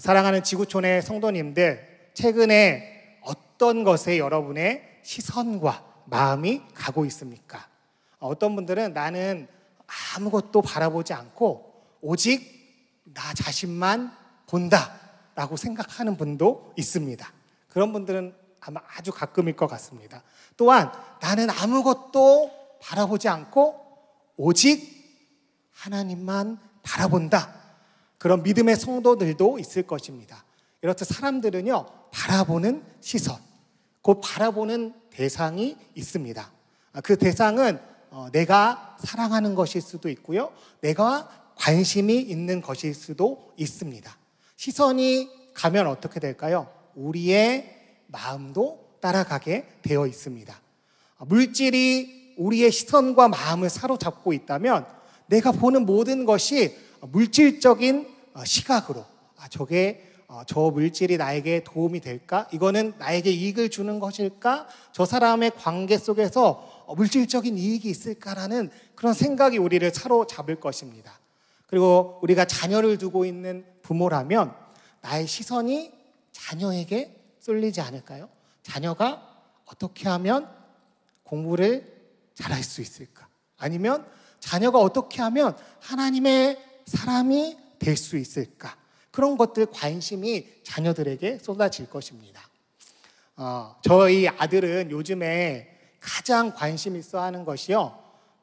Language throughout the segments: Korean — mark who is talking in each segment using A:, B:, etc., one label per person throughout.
A: 사랑하는 지구촌의 성도님들, 최근에 어떤 것에 여러분의 시선과 마음이 가고 있습니까? 어떤 분들은 나는 아무것도 바라보지 않고 오직 나 자신만 본다 라고 생각하는 분도 있습니다. 그런 분들은 아마 아주 가끔일 것 같습니다. 또한 나는 아무것도 바라보지 않고 오직 하나님만 바라본다 그런 믿음의 성도들도 있을 것입니다. 이렇듯 사람들은요, 바라보는 시선, 곧 바라보는 대상이 있습니다. 아, 그 대상은 어, 내가 사랑하는 것일 수도 있고요, 내가 관심이 있는 것일 수도 있습니다. 시선이 가면 어떻게 될까요? 우리의 마음도 따라가게 되어 있습니다. 아, 물질이 우리의 시선과 마음을 사로잡고 있다면 내가 보는 모든 것이 어, 물질적인 어, 시각으로 아, 저게 어, 저 물질이 나에게 도움이 될까? 이거는 나에게 이익을 주는 것일까? 저 사람의 관계 속에서 물질적인 이익이 있을까라는 그런 생각이 우리를 사로잡을 것입니다. 그리고 우리가 자녀를 두고 있는 부모라면 나의 시선이 자녀에게 쏠리지 않을까요? 자녀가 어떻게 하면 공부를 잘할 수 있을까? 아니면 자녀가 어떻게 하면 하나님의 사람이 될 수 있을까? 그런 것들 관심이 자녀들에게 쏟아질 것입니다. 어, 저희 아들은 요즘에 가장 관심 있어 하는 것이요.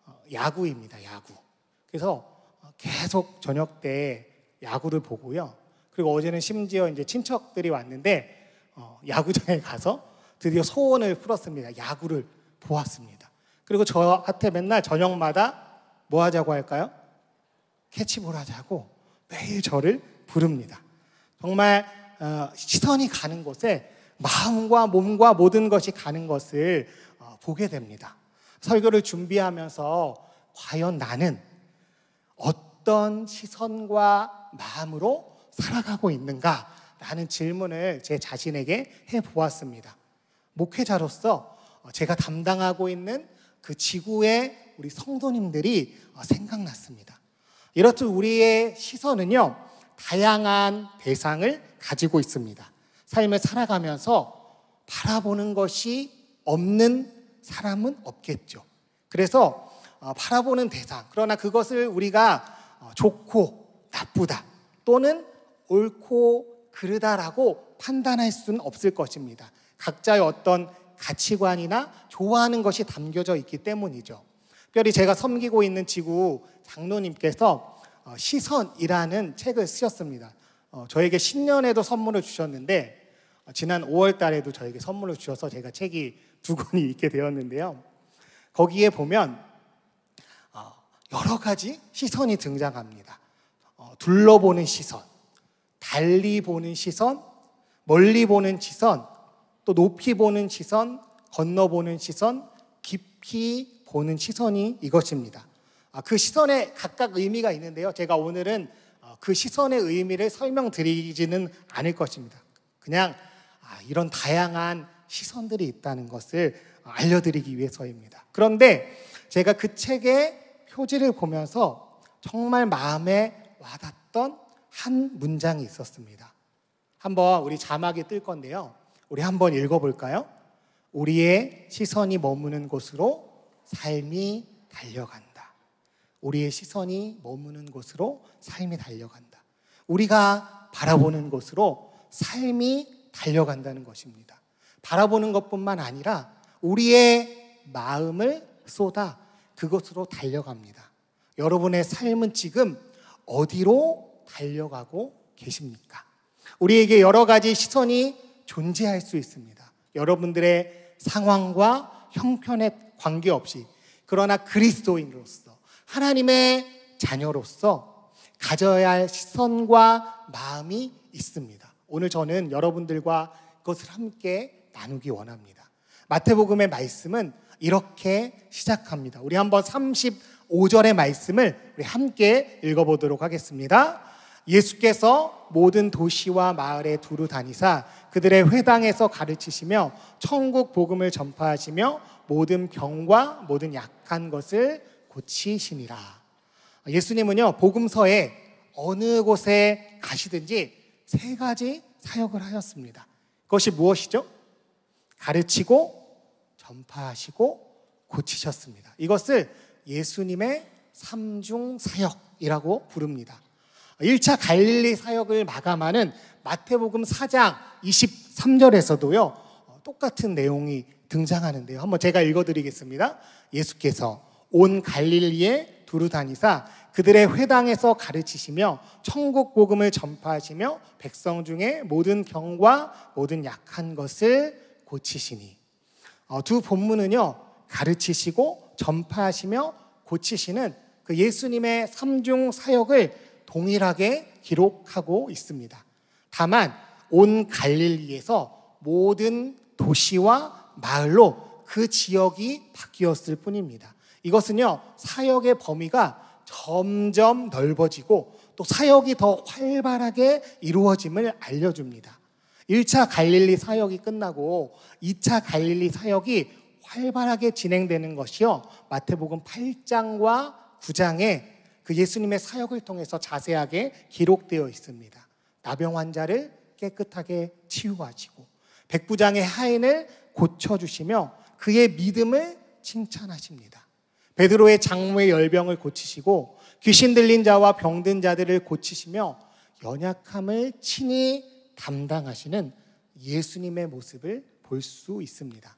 A: 어, 야구입니다, 야구. 그래서 어, 계속 저녁 때 야구를 보고요. 그리고 어제는 심지어 이제 친척들이 왔는데 어, 야구장에 가서 드디어 소원을 풀었습니다. 야구를 보았습니다. 그리고 저한테 맨날 저녁마다 뭐 하자고 할까요? 캐치볼 하자고 매일 저를 부릅니다. 정말 어, 시선이 가는 곳에 마음과 몸과 모든 것이 가는 것을 어, 보게 됩니다. 설교를 준비하면서 과연 나는 어떤 시선과 마음으로 살아가고 있는가? 라는 질문을 제 자신에게 해 보았습니다. 목회자로서 어, 제가 담당하고 있는 그 지구의 우리 성도님들이 생각났습니다. 이렇듯 우리의 시선은요, 다양한 대상을 가지고 있습니다. 삶을 살아가면서 바라보는 것이 없는 사람은 없겠죠. 그래서 어, 바라보는 대상, 그러나 그것을 우리가 어, 좋고 나쁘다 또는 옳고 그르다라고 판단할 수는 없을 것입니다. 각자의 어떤 가치관이나 좋아하는 것이 담겨져 있기 때문이죠. 특별히 제가 섬기고 있는 지구 장로님께서 어, 시선이라는 책을 쓰셨습니다. 어, 저에게 신년에도 선물을 주셨는데 어, 지난 5월 달에도 저에게 선물을 주셔서 제가 책이 두 권이 있게 되었는데요. 거기에 보면 여러 가지 시선이 등장합니다. 둘러보는 시선, 달리 보는 시선, 멀리 보는 시선, 또 높이 보는 시선, 건너보는 시선, 깊이 보는 시선이 이것입니다. 아, 그 시선에 각각 의미가 있는데요. 제가 오늘은 어, 그 시선의 의미를 설명드리지는 않을 것입니다. 그냥 아, 이런 다양한 시선들이 있다는 것을 알려드리기 위해서입니다. 그런데 제가 그 책의 표지를 보면서 정말 마음에 와닿던 한 문장이 있었습니다. 한번 우리 자막이 뜰 건데요. 우리 한번 읽어볼까요? 우리의 시선이 머무는 곳으로 삶이 달려간다. 우리의 시선이 머무는 곳으로 삶이 달려간다. 우리가 바라보는 곳으로 삶이 달려간다는 것입니다. 바라보는 것뿐만 아니라 우리의 마음을 쏟아 그것으로 달려갑니다. 여러분의 삶은 지금 어디로 달려가고 계십니까? 우리에게 여러 가지 시선이 존재할 수 있습니다. 여러분들의 상황과 형편에 관계없이 그러나 그리스도인으로서 하나님의 자녀로서 가져야 할 시선과 마음이 있습니다. 오늘 저는 여러분들과 그것을 함께 나누기 원합니다. 마태복음의 말씀은 이렇게 시작합니다. 우리 한번 35절의 말씀을 우리 함께 읽어보도록 하겠습니다. 예수께서 모든 도시와 마을에 두루 다니사 그들의 회당에서 가르치시며 천국 복음을 전파하시며 모든 병과 모든 약한 것을 고치시니라. 예수님은요, 복음서에 어느 곳에 가시든지 세 가지 사역을 하였습니다. 그것이 무엇이죠? 가르치고, 전파하시고, 고치셨습니다. 이것을 예수님의 삼중 사역이라고 부릅니다. 1차 갈릴리 사역을 마감하는 마태복음 4장 23절에서도요, 똑같은 내용이 등장하는데요. 한번 제가 읽어드리겠습니다. 예수께서 온 갈릴리에 두루 다니사 그들의 회당에서 가르치시며 천국 복음을 전파하시며 백성 중에 모든 병과 모든 약한 것을 고치시니 어, 두 본문은요 가르치시고 전파하시며 고치시는 그 예수님의 삼중 사역을 동일하게 기록하고 있습니다. 다만 온 갈릴리에서 모든 도시와 마을로 그 지역이 바뀌었을 뿐입니다. 이것은요, 사역의 범위가 점점 넓어지고 또 사역이 더 활발하게 이루어짐을 알려줍니다. 1차 갈릴리 사역이 끝나고 2차 갈릴리 사역이 활발하게 진행되는 것이요. 마태복음 8장과 9장에 그 예수님의 사역을 통해서 자세하게 기록되어 있습니다. 나병 환자를 깨끗하게 치유하시고 백부장의 하인을 고쳐주시며 그의 믿음을 칭찬하십니다. 베드로의 장모의 열병을 고치시고 귀신 들린 자와 병든 자들을 고치시며 연약함을 친히 담당하시는 예수님의 모습을 볼 수 있습니다.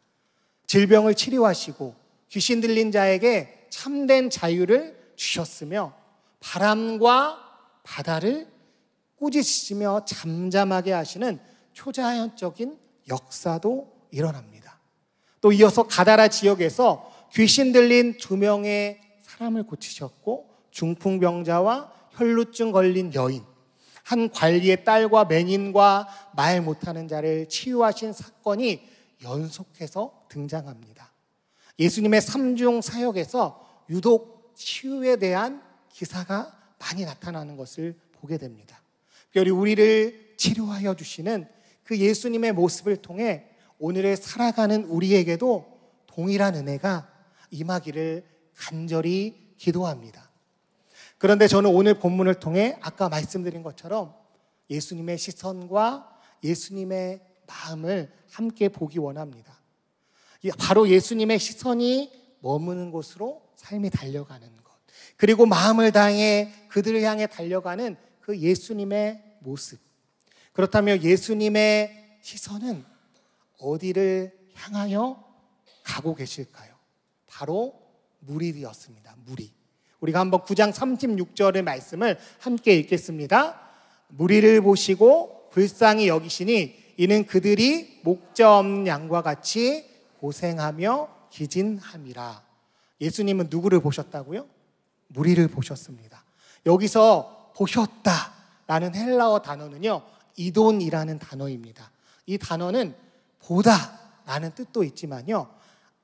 A: 질병을 치료하시고 귀신 들린 자에게 참된 자유를 주셨으며 바람과 바다를 꾸짖으며 잠잠하게 하시는 초자연적인 역사도 일어납니다. 또 이어서 가다라 지역에서 귀신 들린 두 명의 사람을 고치셨고 중풍병자와 혈루증 걸린 여인, 한 관리의 딸과 맹인과 말 못하는 자를 치유하신 사건이 연속해서 등장합니다. 예수님의 삼중 사역에서 유독 치유에 대한 기사가 많이 나타나는 것을 보게 됩니다. 특별히 우리를 치료하여 주시는 그 예수님의 모습을 통해 오늘의 살아가는 우리에게도 동일한 은혜가 임하기를 간절히 기도합니다. 그런데 저는 오늘 본문을 통해 아까 말씀드린 것처럼 예수님의 시선과 예수님의 마음을 함께 보기 원합니다. 바로 예수님의 시선이 머무는 곳으로 삶이 달려가는 것. 그리고 마음을 당해 그들을 향해 달려가는 그 예수님의 모습. 그렇다면 예수님의 시선은 어디를 향하여 가고 계실까요? 바로 무리였습니다. 무리. 우리가 한번 9장 36절의 말씀을 함께 읽겠습니다. 무리를 보시고 불쌍히 여기시니 이는 그들이 목자 없는 양과 같이 고생하며 기진함이라. 예수님은 누구를 보셨다고요? 무리를 보셨습니다. 여기서 보셨다라는 헬라어 단어는요. 이돈이라는 단어입니다. 이 단어는 보다라는 뜻도 있지만요.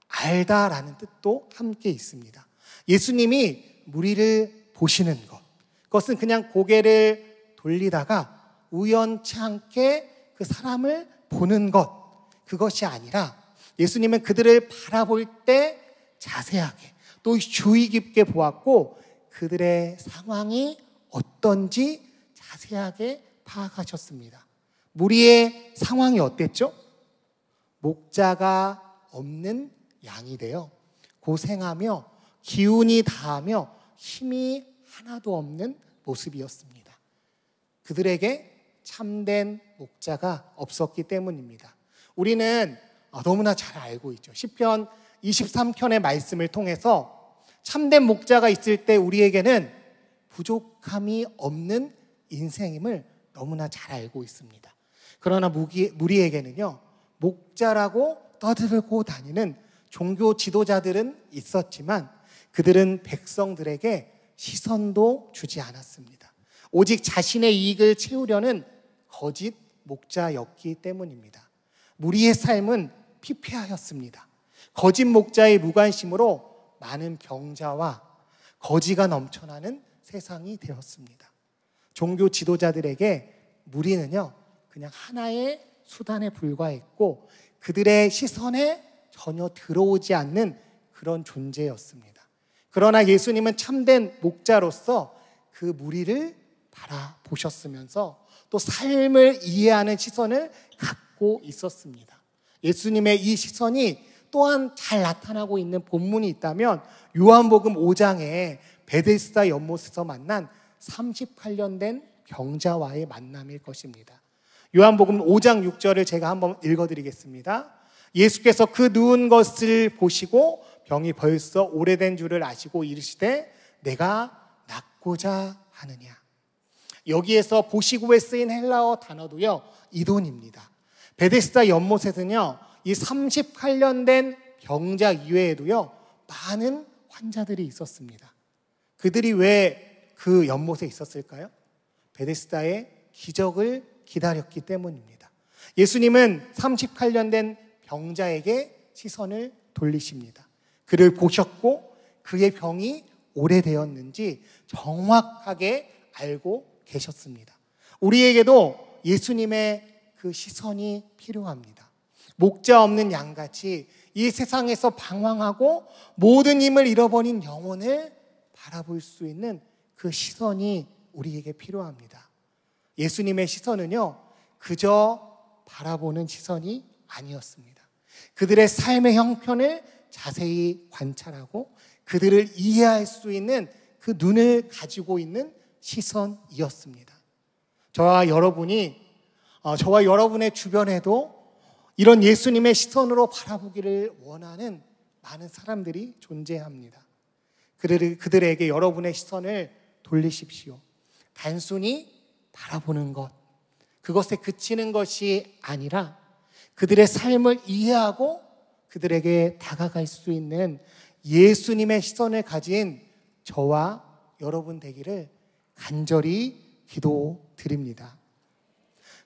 A: 알다라는 뜻도 함께 있습니다. 예수님이 무리를 보시는 것. 그것은 그냥 고개를 돌리다가 우연치 않게 그 사람을 보는 것. 그것이 아니라 예수님은 그들을 바라볼 때 자세하게 또 주의 깊게 보았고 그들의 상황이 어떤지 자세하게 타악하셨습니다. 무리의 상황이 어땠죠? 목자가 없는 양이 되어 고생하며 기운이 다하며 힘이 하나도 없는 모습이었습니다. 그들에게 참된 목자가 없었기 때문입니다. 우리는 아, 너무나 잘 알고 있죠. 10편 23편의 말씀을 통해서 참된 목자가 있을 때 우리에게는 부족함이 없는 인생임을 너무나 잘 알고 있습니다. 그러나 무기, 무리에게는요, 목자라고 떠들고 다니는 종교 지도자들은 있었지만 그들은 백성들에게 시선도 주지 않았습니다. 오직 자신의 이익을 채우려는 거짓 목자였기 때문입니다. 무리의 삶은 피폐하였습니다. 거짓 목자의 무관심으로 많은 병자와 거지가 넘쳐나는 세상이 되었습니다. 종교 지도자들에게 무리는요, 그냥 하나의 수단에 불과했고 그들의 시선에 전혀 들어오지 않는 그런 존재였습니다. 그러나 예수님은 참된 목자로서 그 무리를 바라보셨으면서 또 삶을 이해하는 시선을 갖고 있었습니다. 예수님의 이 시선이 또한 잘 나타나고 있는 본문이 있다면 요한복음 5장에 베데스다 연못에서 만난 38년 된 병자와의 만남일 것입니다. 요한복음 5장 6절을 제가 한번 읽어드리겠습니다. 예수께서 그 누운 것을 보시고 병이 벌써 오래된 줄을 아시고 이르시되 내가 낫고자 하느냐. 여기에서 보시고에 쓰인 헬라어 단어도요, 이돈입니다. 베데스다 연못에서는요, 이 38년 된 병자 이외에도요, 많은 환자들이 있었습니다. 그들이 왜그 연못에 있었을까요? 베데스다의 기적을 기다렸기 때문입니다. 예수님은 38년 된 병자에게 시선을 돌리십니다. 그를 보셨고 그의 병이 오래되었는지 정확하게 알고 계셨습니다. 우리에게도 예수님의 그 시선이 필요합니다. 목자 없는 양같이 이 세상에서 방황하고 모든 힘을 잃어버린 영혼을 바라볼 수 있는 그 시선이 우리에게 필요합니다. 예수님의 시선은요, 그저 바라보는 시선이 아니었습니다. 그들의 삶의 형편을 자세히 관찰하고 그들을 이해할 수 있는 그 눈을 가지고 있는 시선이었습니다. 저와 여러분이, 어, 저와 여러분의 주변에도 이런 예수님의 시선으로 바라보기를 원하는 많은 사람들이 존재합니다. 그들, 그들에게 여러분의 시선을 돌리십시오. 단순히 바라보는 것, 그것에 그치는 것이 아니라 그들의 삶을 이해하고 그들에게 다가갈 수 있는 예수님의 시선을 가진 저와 여러분 되기를 간절히 기도드립니다.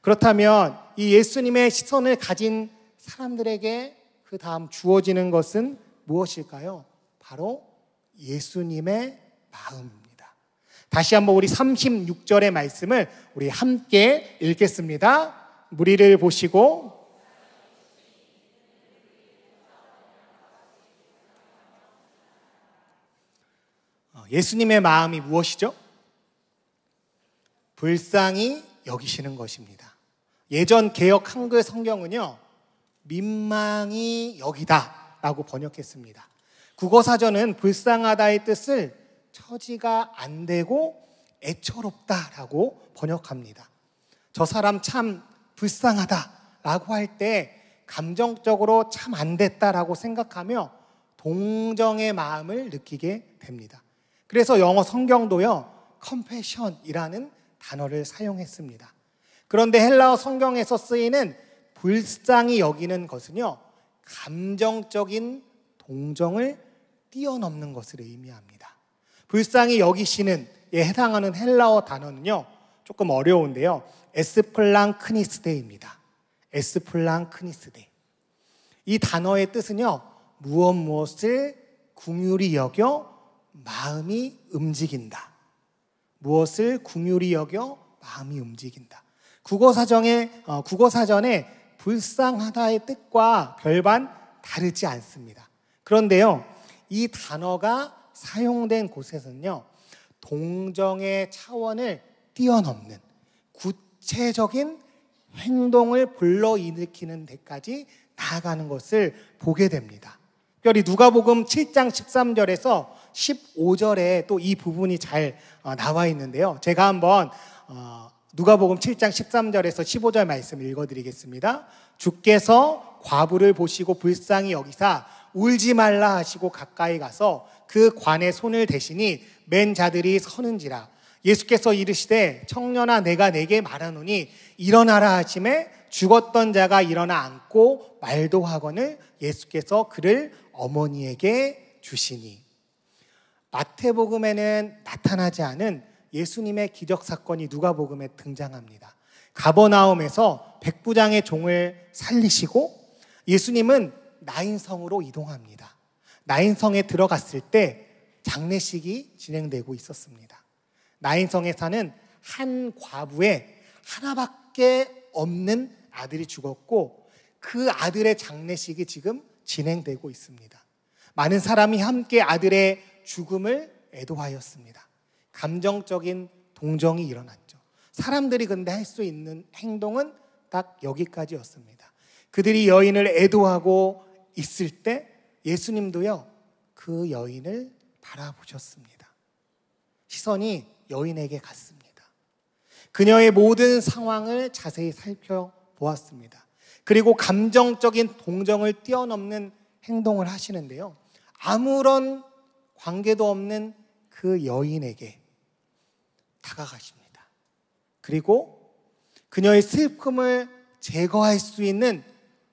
A: 그렇다면 이 예수님의 시선을 가진 사람들에게 그 다음 주어지는 것은 무엇일까요? 바로 예수님의 마음입니다. 다시 한번 우리 36절의 말씀을 우리 함께 읽겠습니다. 무리를 보시고 어, 예수님의 마음이 무엇이죠? 불쌍히 여기시는 것입니다. 예전 개혁 한글 성경은요, 민망히 여기다 라고 번역했습니다. 국어사전은 불쌍하다의 뜻을 처지가 안 되고 애처롭다라고 번역합니다. 저 사람 참 불쌍하다라고 할 때 감정적으로 참 안 됐다라고 생각하며 동정의 마음을 느끼게 됩니다. 그래서 영어 성경도요, 컴패션이라는 단어를 사용했습니다. 그런데 헬라어 성경에서 쓰이는 불쌍히 여기는 것은요, 감정적인 동정을 뛰어넘는 것을 의미합니다. 불쌍히 여기시는 에 해당하는 헬라어 단어는요. 조금 어려운데요. 에스플랑크니스데입니다. 에스플랑크니스데. 이 단어의 뜻은요. 무엇 무엇을 궁율이 여겨 마음이 움직인다. 무엇을 궁율이 여겨 마음이 움직인다. 국어사전에 어, 국어사전에 불쌍하다의 뜻과 별반 다르지 않습니다. 그런데요, 이 단어가 사용된 곳에서는요, 동정의 차원을 뛰어넘는 구체적인 행동을 불러일으키는 데까지 나아가는 것을 보게 됩니다. 특별히 누가복음 7장 13절에서 15절에 또 이 부분이 잘 어, 나와 있는데요. 제가 한번 어, 누가복음 7장 13절에서 15절 말씀 읽어드리겠습니다. 주께서 과부를 보시고 불쌍히 여기사 울지 말라 하시고 가까이 가서 그 관에 손을 대시니 맨 자들이 서는지라 예수께서 이르시되 청년아 내가 내게 말하노니 일어나라 하심에 죽었던 자가 일어나 앉고 말도 하거늘 예수께서 그를 어머니에게 주시니 마태복음에는 나타나지 않은 예수님의 기적 사건이 누가복음에 등장합니다. 가버나움에서 백부장의 종을 살리시고 예수님은 나인성으로 이동합니다. 나인성에 들어갔을 때 장례식이 진행되고 있었습니다. 나인성에 사는 한 과부의 하나밖에 없는 아들이 죽었고 그 아들의 장례식이 지금 진행되고 있습니다. 많은 사람이 함께 아들의 죽음을 애도하였습니다. 감정적인 동정이 일어났죠. 사람들이 근데 할 수 있는 행동은 딱 여기까지였습니다. 그들이 여인을 애도하고 있을 때 예수님도요, 그 여인을 바라보셨습니다. 시선이 여인에게 갔습니다. 그녀의 모든 상황을 자세히 살펴보았습니다. 그리고 감정적인 동정을 뛰어넘는 행동을 하시는데요. 아무런 관계도 없는 그 여인에게 다가가십니다. 그리고 그녀의 슬픔을 제거할 수 있는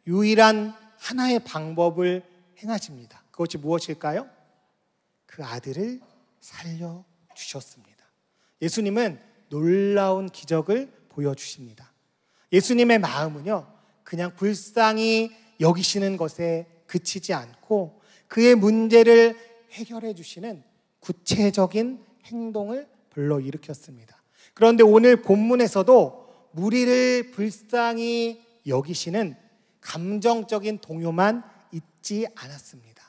A: 유일한 하나의 방법을 행하십니다. 그것이 무엇일까요? 그 아들을 살려 주셨습니다. 예수님은 놀라운 기적을 보여주십니다. 예수님의 마음은요, 그냥 불쌍히 여기시는 것에 그치지 않고 그의 문제를 해결해 주시는 구체적인 행동을 불러일으켰습니다. 그런데 오늘 본문에서도 무리를 불쌍히 여기시는 감정적인 동요만 받지 않았습니다.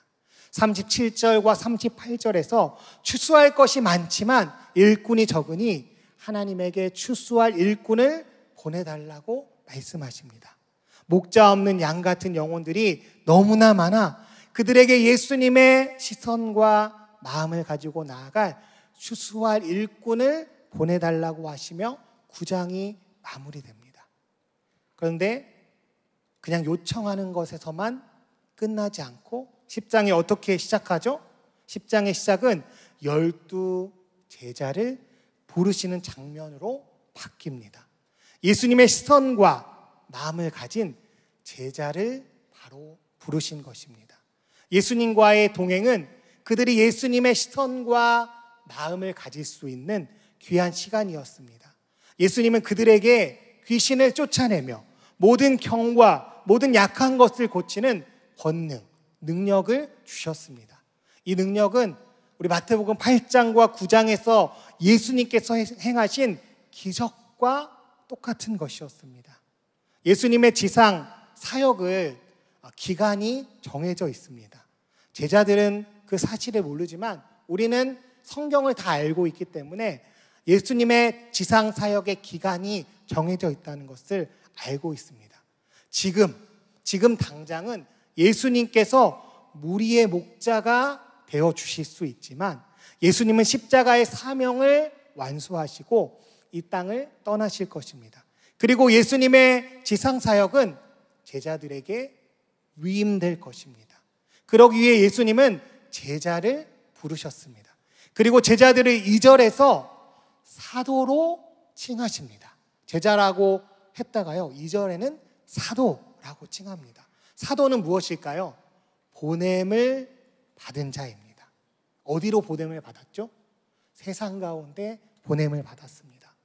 A: 37절과 38절에서 추수할 것이 많지만 일꾼이 적으니 하나님에게 추수할 일꾼을 보내달라고 말씀하십니다. 목자 없는 양 같은 영혼들이 너무나 많아 그들에게 예수님의 시선과 마음을 가지고 나아갈 추수할 일꾼을 보내달라고 하시며 구장이 마무리됩니다. 그런데 그냥 요청하는 것에서만 끝나지 않고 10장이 어떻게 시작하죠? 10장의 시작은 열두 제자를 부르시는 장면으로 바뀝니다. 예수님의 시선과 마음을 가진 제자를 바로 부르신 것입니다. 예수님과의 동행은 그들이 예수님의 시선과 마음을 가질 수 있는 귀한 시간이었습니다. 예수님은 그들에게 귀신을 쫓아내며 모든 경과, 모든 약한 것을 고치는 권능, 능력을 주셨습니다. 이 능력은 우리 마태복음 8장과 9장에서 예수님께서 행하신 기적과 똑같은 것이었습니다. 예수님의 지상 사역을 아, 기간이 정해져 있습니다. 제자들은 그 사실을 모르지만 우리는 성경을 다 알고 있기 때문에 예수님의 지상 사역의 기간이 정해져 있다는 것을 알고 있습니다. 지금, 지금 당장은 예수님께서 무리의 목자가 되어 주실 수 있지만 예수님은 십자가의 사명을 완수하시고 이 땅을 떠나실 것입니다. 그리고 예수님의 지상 사역은 제자들에게 위임될 것입니다. 그러기 위해 예수님은 제자를 부르셨습니다. 그리고 제자들을 이절에서 사도로 칭하십니다. 제자라고 했다가요. 이절에는 사도라고 칭합니다. 사도는 무엇일까요? 보냄을 받은 자입니다. 어디로 보냄을 받았죠? 세상 가운데 보냄을 받았습니다.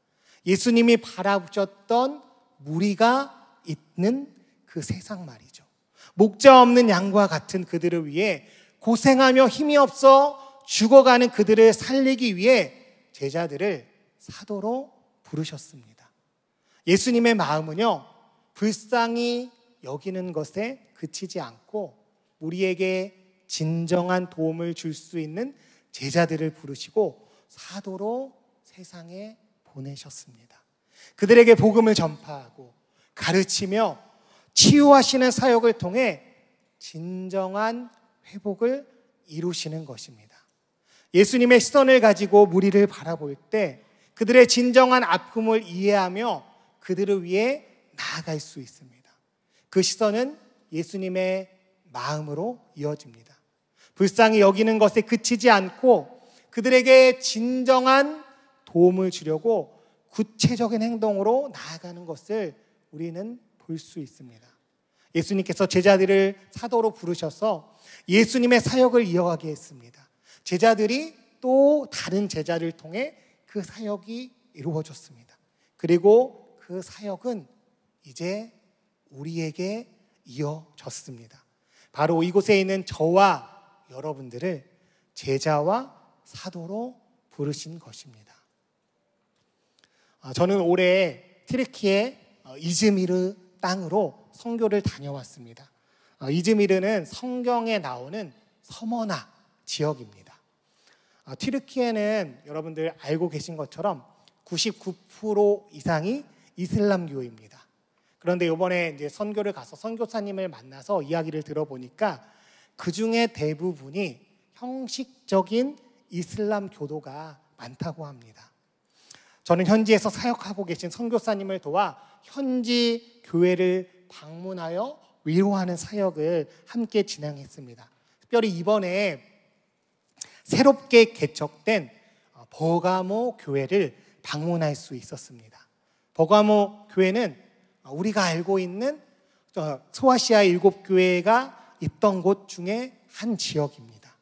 A: 예수님이 바라보셨던 무리가 있는 그 세상 말이죠. 목자 없는 양과 같은 그들을 위해 고생하며 힘이 없어 죽어가는 그들을 살리기 위해 제자들을 사도로 부르셨습니다. 예수님의 마음은요, 불쌍히 여기는 것에 그치지 않고 우리에게 진정한 도움을 줄 수 있는 제자들을 부르시고 사도로 세상에 보내셨습니다. 그들에게 복음을 전파하고 가르치며 치유하시는 사역을 통해 진정한 회복을 이루시는 것입니다. 예수님의 시선을 가지고 무리를 바라볼 때 그들의 진정한 아픔을 이해하며 그들을 위해 나아갈 수 있습니다. 그 시선은 예수님의 마음으로 이어집니다. 불쌍히 여기는 것에 그치지 않고 그들에게 진정한 도움을 주려고 구체적인 행동으로 나아가는 것을 우리는 볼 수 있습니다. 예수님께서 제자들을 사도로 부르셔서 예수님의 사역을 이어가게 했습니다. 제자들이 또 다른 제자를 통해 그 사역이 이루어졌습니다. 그리고 그 사역은 이제 우리에게 이어졌습니다. 바로 이곳에 있는 저와 여러분들을 제자와 사도로 부르신 것입니다. 아, 저는 올해 트리키의 어, 이즈미르 땅으로 선교를 다녀왔습니다. 아, 이즈미르는 성경에 나오는 서머나 지역입니다. 튀르키에는 아, 여러분들 알고 계신 것처럼 99% 이상이 이슬람교입니다. 그런데 이번에 이제 선교를 가서 선교사님을 만나서 이야기를 들어보니까 그 중에 대부분이 형식적인 이슬람 교도가 많다고 합니다. 저는 현지에서 사역하고 계신 선교사님을 도와 현지 교회를 방문하여 위로하는 사역을 함께 진행했습니다. 특별히 이번에 새롭게 개척된 어, 버가모 교회를 방문할 수 있었습니다. 버가모 교회는 아, 우리가 알고 있는 소아시아 일곱 교회가 있던 곳 중에 한 지역입니다.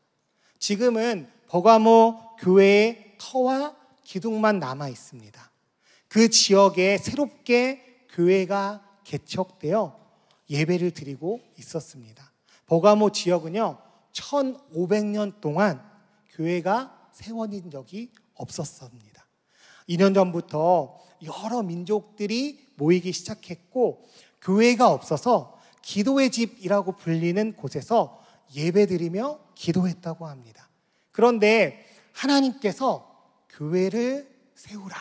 A: 지금은 버가모 교회의 터와 기둥만 남아 있습니다. 그 지역에 새롭게 교회가 개척되어 예배를 드리고 있었습니다. 버가모 지역은요, 1500년 동안 교회가 세워진 적이 없었습니다. 2년 전부터 여러 민족들이 모이기 시작했고 교회가 없어서 기도의 집이라고 불리는 곳에서 예배드리며 기도했다고 합니다. 그런데 하나님께서 교회를 세우라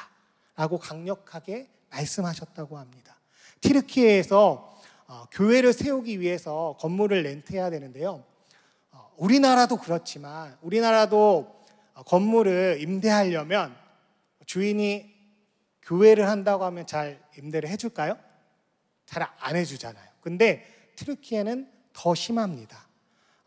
A: 라고 강력하게 말씀하셨다고 합니다. 티르키에에서 어, 교회를 세우기 위해서 건물을 렌트해야 되는데요. 어, 우리나라도 그렇지만 우리나라도 어, 건물을 임대하려면 주인이 교회를 한다고 하면 잘 임대를 해줄까요? 잘 안 해주잖아요. 근데 트르키에는 더 심합니다.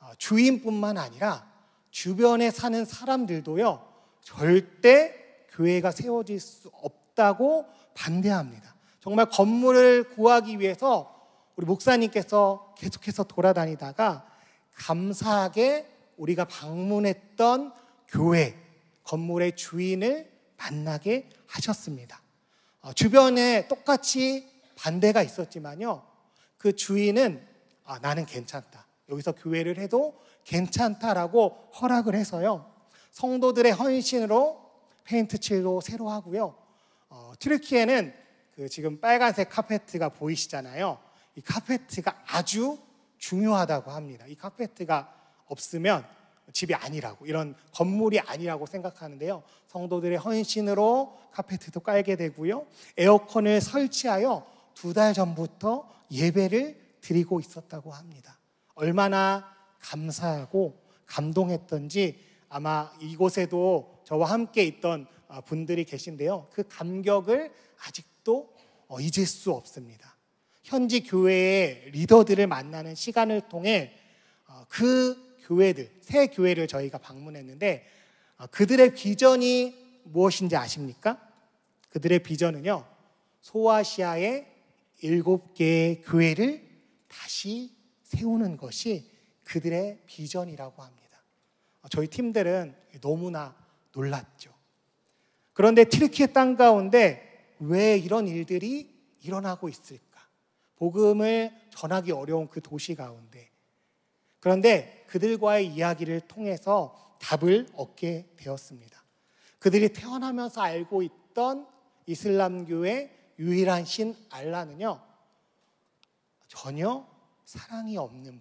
A: 아, 주인뿐만 아니라 주변에 사는 사람들도요, 절대 교회가 세워질 수 없다고 반대합니다. 정말 건물을 구하기 위해서 우리 목사님께서 계속해서 돌아다니다가 감사하게 우리가 방문했던 교회 건물의 주인을 만나게 하셨습니다. 어, 주변에 똑같이 반대가 있었지만요. 그 주인은 아, 나는 괜찮다. 여기서 교회를 해도 괜찮다라고 허락을 해서요. 성도들의 헌신으로 페인트 칠도 새로 하고요. 어, 트르키에는 그 지금 빨간색 카페트가 보이시잖아요. 이 카페트가 아주 중요하다고 합니다. 이 카페트가 없으면 집이 아니라고 이런 건물이 아니라고 생각하는데요. 성도들의 헌신으로 카페트도 깔게 되고요. 에어컨을 설치하여 두 달 전부터 예배를 드리고 있었다고 합니다. 얼마나 감사하고 감동했던지 아마 이곳에도 저와 함께 있던 아, 분들이 계신데요. 그 감격을 아직도 어, 잊을 수 없습니다. 현지 교회의 리더들을 만나는 시간을 통해 어, 그 교회들, 새 교회를 저희가 방문했는데 아, 그들의 비전이 무엇인지 아십니까? 그들의 비전은요, 소아시아의 일곱 개의 교회를 다시 세우는 것이 그들의 비전이라고 합니다. 아, 저희 팀들은 너무나 놀랐죠. 그런데 튀르키의 땅 가운데 왜 이런 일들이 일어나고 있을까? 복음을 전하기 어려운 그 도시 가운데. 그런데 그들과의 이야기를 통해서 답을 얻게 되었습니다. 그들이 태어나면서 알고 있던 이슬람교의 유일한 신 알라는요, 전혀 사랑이 없는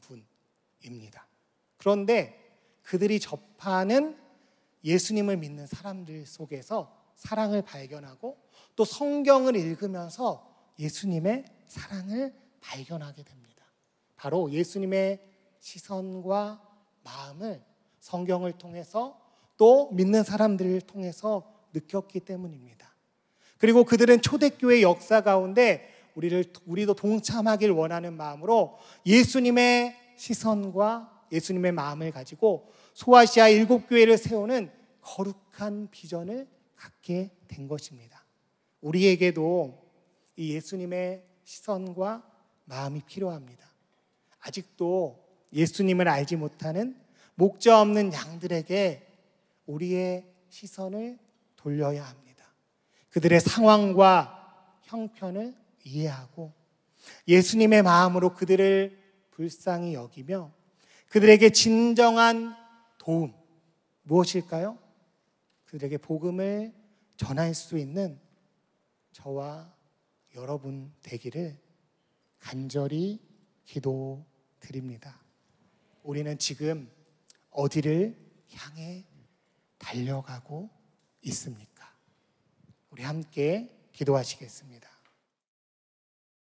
A: 분입니다. 그런데 그들이 접하는 예수님을 믿는 사람들 속에서 사랑을 발견하고 또 성경을 읽으면서 예수님의 사랑을 발견하게 됩니다. 바로 예수님의 시선과 마음을 성경을 통해서 또 믿는 사람들을 통해서 느꼈기 때문입니다. 그리고 그들은 초대교회 역사 가운데 우리를 우리도 동참하길 원하는 마음으로 예수님의 시선과 예수님의 마음을 가지고 소아시아 일곱 교회를 세우는 거룩한 비전을 갖게 된 것입니다. 우리에게도 이 예수님의 시선과 마음이 필요합니다. 아직도 예수님을 알지 못하는 목자 없는 양들에게 우리의 시선을 돌려야 합니다. 그들의 상황과 형편을 이해하고 예수님의 마음으로 그들을 불쌍히 여기며 그들에게 진정한 도움 무엇일까요? 그들에게 복음을 전할 수 있는 저와 여러분 되기를 간절히 기도드립니다. 우리는 지금 어디를 향해 달려가고 있습니까? 우리 함께 기도하시겠습니다.